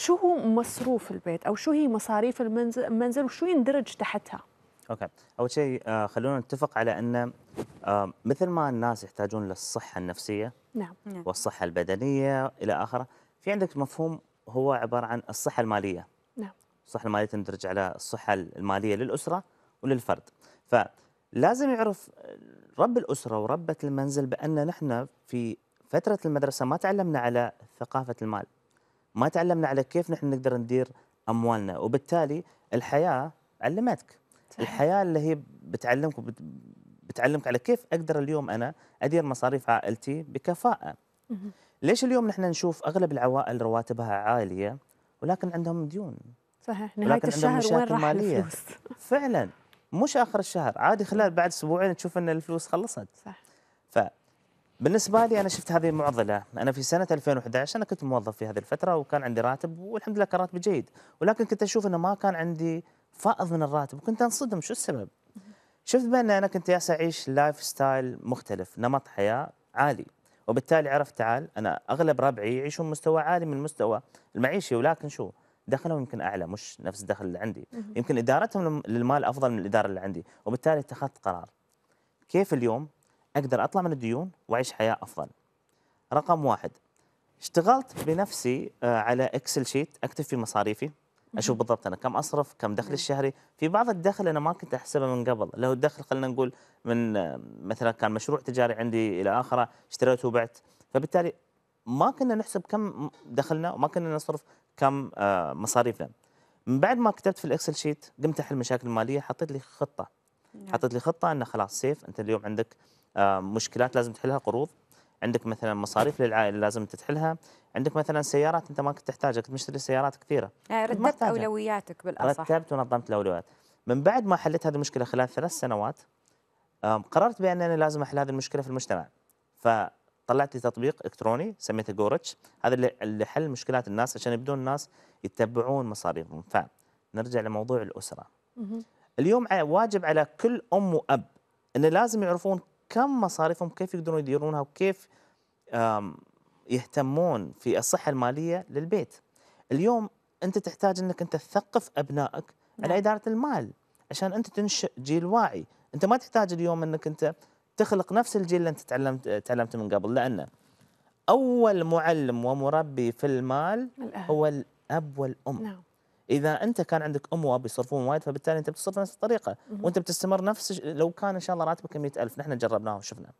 شو هو مصروف البيت او شو هي مصاريف المنزل, المنزل وشو يندرج تحتها اوكي اول شيء آه، خلونا نتفق على ان آه، مثل ما الناس يحتاجون للصحه النفسيه نعم. نعم والصحه البدنيه الى اخره في عندك مفهوم هو عباره عن الصحه الماليه نعم الصحه الماليه تندرج على الصحه الماليه للاسره وللفرد فلازم يعرف رب الاسره وربه المنزل بان نحن في فتره المدرسه ما تعلمنا على ثقافه المال ما تعلمنا على كيف نحن نقدر ندير اموالنا وبالتالي الحياه علمتك صحيح. الحياه اللي هي بتعلمك بتعلمك على كيف اقدر اليوم انا ادير مصاريف عائلتي بكفاءه ليش اليوم نحن نشوف اغلب العوائل رواتبها عاليه ولكن عندهم ديون صحيح نهايه الشهر وين راح مالية. الفلوس فعلا مش اخر الشهر عادي خلال بعد اسبوعين تشوف ان الفلوس خلصت صح بالنسبة لي أنا شفت هذه معضلة أنا في سنة 2011 أنا كنت موظف في هذه الفترة وكان عندي راتب والحمد لله كان راتبي جيد ولكن كنت أشوف أنه ما كان عندي فائض من الراتب وكنت أنصدم شو السبب شفت بأن أنا كنت ياس أعيش لايف ستايل مختلف نمط حياة عالي وبالتالي عرفت تعال أنا أغلب ربعي يعيشون مستوى عالي من المستوى المعيشي ولكن شو دخلهم يمكن اعلى مش نفس الدخل اللي عندي يمكن ادارتهم للمال افضل من الاداره اللي عندي وبالتالي اتخذت قرار كيف اليوم اقدر اطلع من الديون واعيش حياه افضل. رقم واحد اشتغلت بنفسي آه، على اكسل شيت اكتب فيه مصاريفي اشوف بالضبط انا كم اصرف كم دخلي الشهري في بعض الدخل انا ما كنت احسبه من قبل لو الدخل خلينا نقول من آه، مثلا كان مشروع تجاري عندي الى اخره اشتريت وبعت فبالتالي ما كنا نحسب كم دخلنا وما كنا نصرف كم آه، مصاريفنا من بعد ما كتبت في الاكسل شيت قمت احل مشاكل ماليه حطيت لي خطه نعم. حطيت لي خطه انه خلاص سيف انت اليوم عندك آه، مشكلات لازم تحلها قروض عندك مثلا مصاريف للعائله لازم تتحلها عندك مثلا سيارات انت ما كنت تحتاجها كنت مشتري سيارات كثيره يعني آه، رتبت اولوياتك بالاصح رتبت ونظمت الاولويات من بعد ما حليت هذه المشكله خلال ثلاث سنوات قررت بانني لازم احل هذه المشكله في المجتمع فطلعت لي تطبيق الكتروني سميته جورتش هذا اللي حل مشكلات الناس عشان يبدون الناس يتبعون مصاريفهم فنرجع لموضوع الاسره اليوم واجب على كل ام واب انه لازم يعرفون كم مصاريفهم كيف يقدرون يديرونها وكيف يهتمون في الصحة المالية للبيت اليوم أنت تحتاج أنك أنت تثقف أبنائك نعم. على إدارة المال عشان أنت تنشئ جيل واعي أنت ما تحتاج اليوم أنك أنت تخلق نفس الجيل اللي أنت تعلمت تعلمته من قبل لأنه أول معلم ومربي في المال الأهل. هو الأب والأم نعم. اذا انت كان عندك ام واب يصرفون وايد فبالتالي انت بتصرف نفس الطريقه وانت بتستمر نفس لو كان ان شاء الله راتبك 100000 نحن جربناه وشفنا